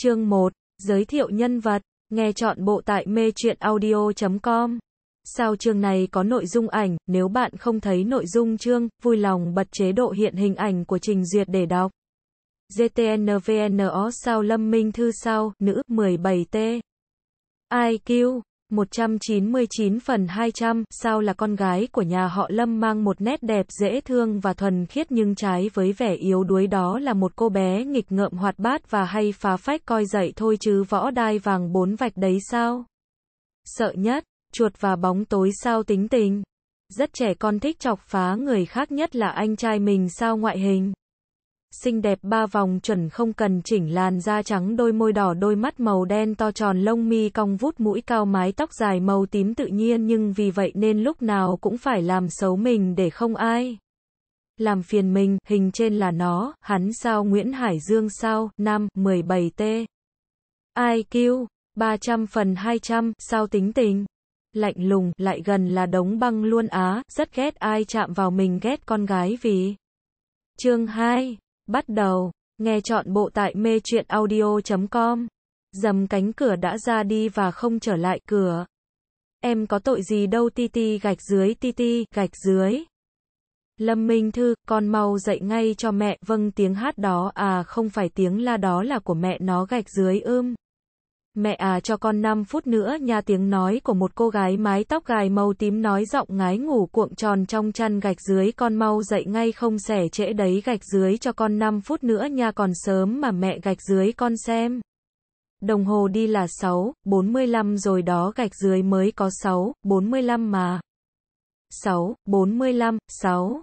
Chương 1. Giới thiệu nhân vật. Nghe chọn bộ tại mê truyện audio.com. Sau chương này có nội dung ảnh, nếu bạn không thấy nội dung chương, vui lòng bật chế độ hiện hình ảnh của trình duyệt để đọc. GTNVNO sao Lâm Minh Thư sao, nữ, 17T. IQ, 199 phần 200, sao là con gái của nhà họ Lâm mang một nét đẹp dễ thương và thuần khiết nhưng trái với vẻ yếu đuối đó là một cô bé nghịch ngợm hoạt bát và hay phá phách coi dậy thôi chứ võ đai vàng bốn vạch đấy sao. Sợ nhất, chuột và bóng tối sao tính tình. Rất trẻ con thích chọc phá người khác nhất là anh trai mình sao ngoại hình xinh đẹp ba vòng chuẩn không cần chỉnh làn da trắng đôi môi đỏ đôi mắt màu đen to tròn lông mi cong vút mũi cao mái tóc dài màu tím tự nhiên nhưng vì vậy nên lúc nào cũng phải làm xấu mình để không ai làm phiền mình, hình trên là nó, hắn sao Nguyễn Hải Dương sao, nam, 17T. IQ, 300 phần 200, sao tính tình. Lạnh lùng, lại gần là đống băng luôn á, rất ghét ai chạm vào mình ghét con gái vì. Chương 2 Bắt đầu, nghe chọn bộ tại mê truyện audio.com. Dầm cánh cửa đã ra đi và không trở lại cửa. Em có tội gì đâu ti ti gạch dưới ti ti gạch dưới. Lâm Minh Thư, con mau dậy ngay cho mẹ, vâng tiếng hát đó à không phải tiếng la đó là của mẹ nó gạch dưới ưm. Mẹ à cho con 5 phút nữa nha tiếng nói của một cô gái mái tóc gài màu tím nói giọng ngái ngủ cuộn tròn trong chăn gạch dưới con mau dậy ngay không sẻ trễ đấy gạch dưới cho con 5 phút nữa nha còn sớm mà mẹ gạch dưới con xem. Đồng hồ đi là 6, 45 rồi đó gạch dưới mới có 6, 45 mà. 6, 45, 6.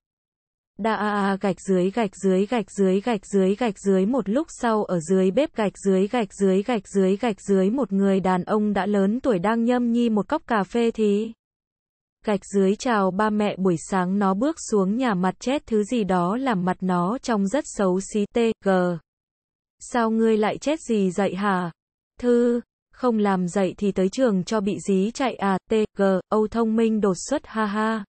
đa a a gạch dưới gạch dưới gạch dưới gạch dưới gạch dưới một lúc sau ở dưới bếp gạch dưới gạch dưới gạch dưới gạch dưới một người đàn ông đã lớn tuổi đang nhâm nhi một cốc cà phê thì gạch dưới chào ba mẹ buổi sáng nó bước xuống nhà mặt chết thứ gì đó làm mặt nó trông rất xấu xí t g sao ngươi lại chết gì dậy hả thư không làm dậy thì tới trường cho bị dí chạy à t g âu thông minh đột xuất ha ha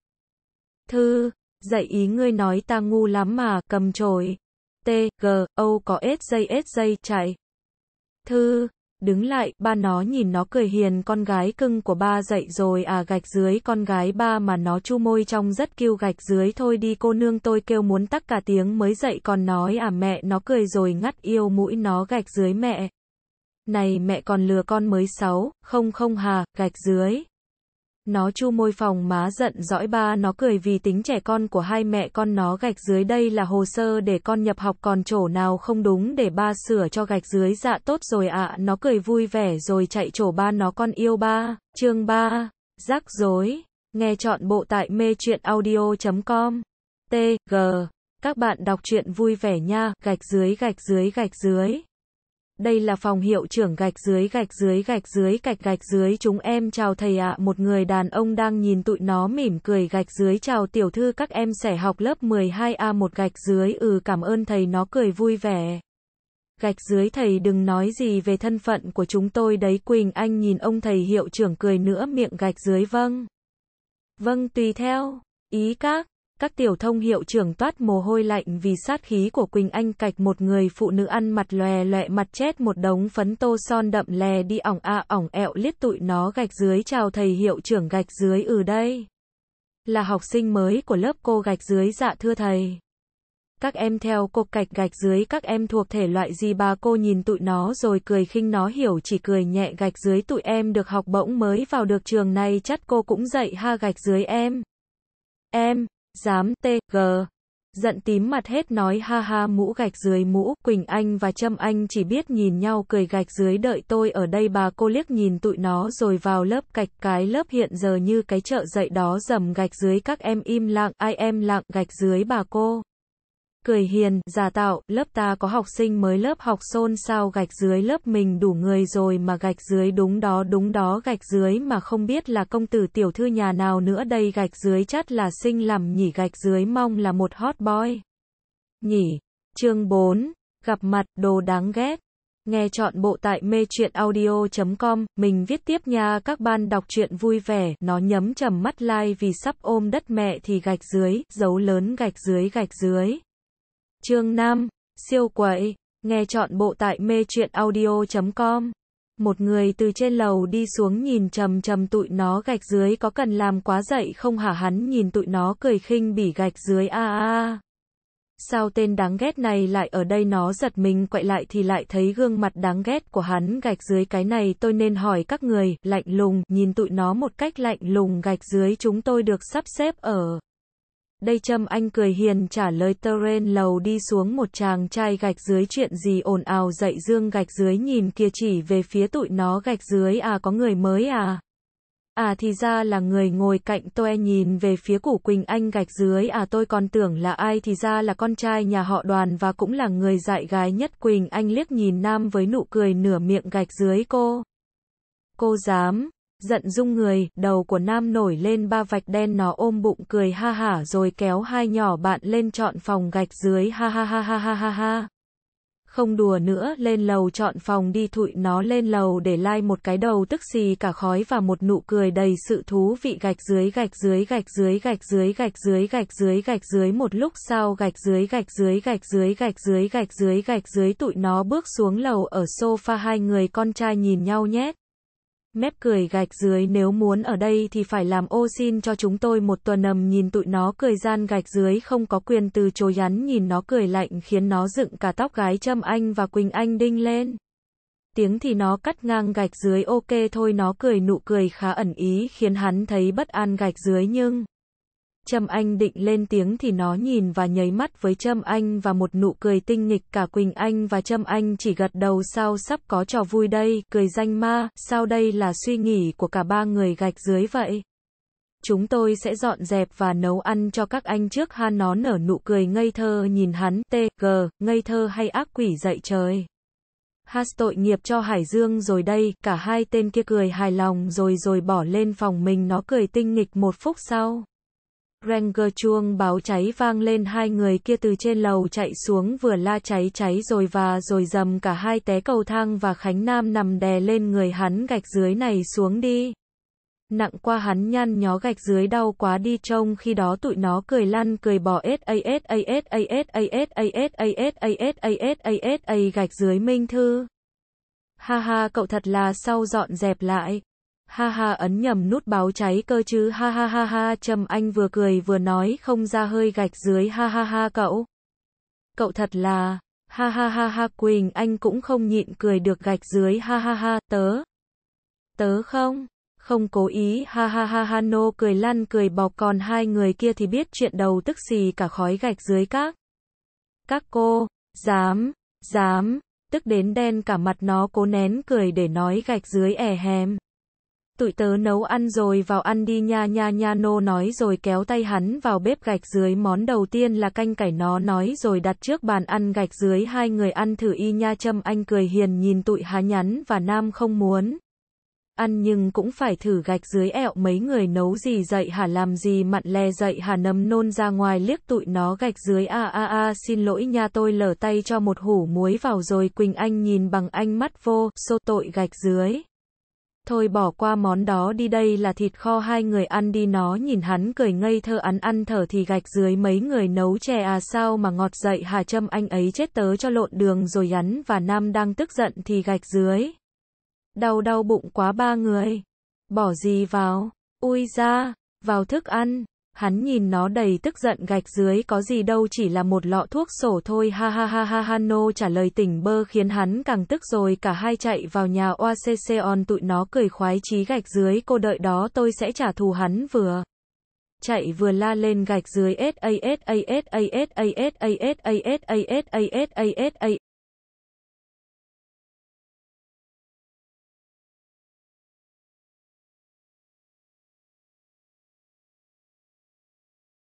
thư dạy ý ngươi nói ta ngu lắm mà, cầm chổi. T, G, O có S dây S dây chạy. Thư, đứng lại, ba nó nhìn nó cười hiền con gái cưng của ba dậy rồi à gạch dưới con gái ba mà nó chu môi trong rất kêu gạch dưới thôi đi cô nương tôi kêu muốn tắc cả tiếng mới dậy còn nói à mẹ nó cười rồi ngắt yêu mũi nó gạch dưới mẹ. Này mẹ còn lừa con mới sáu, không không hà, gạch dưới. Nó chu môi phòng má giận dõi ba nó cười vì tính trẻ con của hai mẹ con nó gạch dưới đây là hồ sơ để con nhập học còn chỗ nào không đúng để ba sửa cho gạch dưới dạ tốt rồi ạ. Nó cười vui vẻ rồi chạy chỗ ba nó con yêu ba, chương ba, rắc rối. Nghe chọn bộ tại mê chuyện audio.com. T, G. Các bạn đọc truyện vui vẻ nha, gạch dưới gạch dưới gạch dưới đây là phòng hiệu trưởng gạch dưới gạch dưới gạch dưới gạch gạch dưới chúng em chào thầy ạ. Một người đàn ông đang nhìn tụi nó mỉm cười gạch dưới chào tiểu thư các em sẽ học lớp 12A một gạch dưới ừ cảm ơn thầy nó cười vui vẻ. Gạch dưới thầy đừng nói gì về thân phận của chúng tôi đấy Quỳnh Anh nhìn ông thầy hiệu trưởng cười nữa miệng gạch dưới vâng. Vâng tùy theo, ý các các tiểu thông hiệu trưởng toát mồ hôi lạnh vì sát khí của Quỳnh Anh cạch một người phụ nữ ăn mặt lòe lòe mặt chết một đống phấn tô son đậm lè đi ỏng a ỏng ẹo liết tụi nó gạch dưới chào thầy hiệu trưởng gạch dưới ừ đây. Là học sinh mới của lớp cô gạch dưới dạ thưa thầy. Các em theo cô cạch gạch dưới các em thuộc thể loại gì bà cô nhìn tụi nó rồi cười khinh nó hiểu chỉ cười nhẹ gạch dưới tụi em được học bỗng mới vào được trường này chắc cô cũng dạy ha gạch dưới em. Em Dám T, G. Giận tím mặt hết nói ha ha mũ gạch dưới mũ, Quỳnh Anh và Trâm Anh chỉ biết nhìn nhau cười gạch dưới đợi tôi ở đây bà cô liếc nhìn tụi nó rồi vào lớp gạch cái lớp hiện giờ như cái chợ dậy đó dầm gạch dưới các em im lặng, ai em lặng gạch dưới bà cô cười hiền, giả tạo, lớp ta có học sinh mới lớp học xôn sao gạch dưới lớp mình đủ người rồi mà gạch dưới đúng đó đúng đó gạch dưới mà không biết là công tử tiểu thư nhà nào nữa đây gạch dưới chắc là sinh làm nhỉ gạch dưới mong là một hot boy. Nhỉ. Chương 4. Gặp mặt, đồ đáng ghét. Nghe chọn bộ tại mê chuyện audio.com, mình viết tiếp nha các ban đọc truyện vui vẻ, nó nhấm chầm mắt like vì sắp ôm đất mẹ thì gạch dưới, dấu lớn gạch dưới gạch dưới trương nam Siêu quậy. Nghe chọn bộ tại mê truyện audio.com. Một người từ trên lầu đi xuống nhìn trầm trầm tụi nó gạch dưới có cần làm quá dậy không hả hắn nhìn tụi nó cười khinh bỉ gạch dưới a a. À. Sao tên đáng ghét này lại ở đây nó giật mình quậy lại thì lại thấy gương mặt đáng ghét của hắn gạch dưới cái này tôi nên hỏi các người, lạnh lùng, nhìn tụi nó một cách lạnh lùng gạch dưới chúng tôi được sắp xếp ở đây châm Anh cười hiền trả lời Teren lầu đi xuống một chàng trai gạch dưới chuyện gì ồn ào dậy dương gạch dưới nhìn kia chỉ về phía tụi nó gạch dưới à có người mới à. À thì ra là người ngồi cạnh tôi nhìn về phía củ Quỳnh Anh gạch dưới à tôi còn tưởng là ai thì ra là con trai nhà họ đoàn và cũng là người dạy gái nhất Quỳnh Anh liếc nhìn nam với nụ cười nửa miệng gạch dưới cô. Cô dám giận rung người, đầu của nam nổi lên ba vạch đen nó ôm bụng cười ha hả rồi kéo hai nhỏ bạn lên chọn phòng gạch dưới ha ha ha ha ha ha ha. Không đùa nữa, lên lầu chọn phòng đi thụi nó lên lầu để lai like một cái đầu tức xì cả khói và một nụ cười đầy sự thú vị gạch dưới gạch dưới gạch dưới gạch dưới gạch dưới gạch dưới gạch dưới một lúc sau gạch dưới gạch dưới gạch dưới gạch dưới gạch dưới gạch dưới tụi nó bước xuống lầu ở sofa hai người con trai nhìn nhau nhét. Mép cười gạch dưới nếu muốn ở đây thì phải làm ô xin cho chúng tôi một tuần ầm nhìn tụi nó cười gian gạch dưới không có quyền từ chối hắn nhìn nó cười lạnh khiến nó dựng cả tóc gái Trâm Anh và Quỳnh Anh đinh lên. Tiếng thì nó cắt ngang gạch dưới ok thôi nó cười nụ cười khá ẩn ý khiến hắn thấy bất an gạch dưới nhưng... Trâm Anh định lên tiếng thì nó nhìn và nháy mắt với Trâm Anh và một nụ cười tinh nghịch cả Quỳnh Anh và Trâm Anh chỉ gật đầu sao sắp có trò vui đây, cười danh ma, sao đây là suy nghĩ của cả ba người gạch dưới vậy. Chúng tôi sẽ dọn dẹp và nấu ăn cho các anh trước ha nó nở nụ cười ngây thơ nhìn hắn, t, g, ngây thơ hay ác quỷ dậy trời. Has tội nghiệp cho Hải Dương rồi đây, cả hai tên kia cười hài lòng rồi rồi bỏ lên phòng mình nó cười tinh nghịch một phút sau. Ranger chuông báo cháy vang lên hai người kia từ trên lầu chạy xuống vừa la cháy cháy rồi và rồi dầm cả hai té cầu thang và Khánh Nam nằm đè lên người hắn gạch dưới này xuống đi. Nặng qua hắn nhăn nhó gạch dưới đau quá đi trông khi đó tụi nó cười lăn cười bò ết ấy ết ấy ết ấy ết ấy ết ấy a ấy ết ấy ết ấy ết ấy ết ấy gạch dưới Minh Thư. Ha ha cậu thật là sau dọn dẹp lại ha ha ấn nhầm nút báo cháy cơ chứ ha ha ha ha trầm anh vừa cười vừa nói không ra hơi gạch dưới ha ha ha cậu. Cậu thật là, ha ha ha ha Quỳnh anh cũng không nhịn cười được gạch dưới ha ha ha tớ. Tớ không, không cố ý ha ha ha ha nô no, cười lăn cười bọc còn hai người kia thì biết chuyện đầu tức xì cả khói gạch dưới các. Các cô, dám, dám, tức đến đen cả mặt nó cố nén cười để nói gạch dưới ẻ hèm. Tụi tớ nấu ăn rồi vào ăn đi nha nha nha nô nói rồi kéo tay hắn vào bếp gạch dưới món đầu tiên là canh cải nó nói rồi đặt trước bàn ăn gạch dưới hai người ăn thử y nha châm anh cười hiền nhìn tụi há nhắn và nam không muốn. Ăn nhưng cũng phải thử gạch dưới ẹo mấy người nấu gì dậy hả làm gì mặn lè dậy hả nấm nôn ra ngoài liếc tụi nó gạch dưới a a a xin lỗi nha tôi lở tay cho một hủ muối vào rồi Quỳnh Anh nhìn bằng anh mắt vô, xô tội gạch dưới. Thôi bỏ qua món đó đi đây là thịt kho hai người ăn đi nó nhìn hắn cười ngây thơ ăn ăn thở thì gạch dưới mấy người nấu chè à sao mà ngọt dậy Hà Trâm anh ấy chết tớ cho lộn đường rồi hắn và Nam đang tức giận thì gạch dưới. Đau đau bụng quá ba người. Bỏ gì vào? Ui ra, vào thức ăn. Hắn nhìn nó đầy tức giận gạch dưới có gì đâu chỉ là một lọ thuốc sổ thôi ha ha ha ha ha no trả lời tỉnh bơ khiến hắn càng tức rồi cả hai chạy vào nhà OACC on tụi nó cười khoái chí gạch dưới cô đợi đó tôi sẽ trả thù hắn vừa chạy vừa la lên gạch dưới s a s a s a s a s a s a s a s a s a s a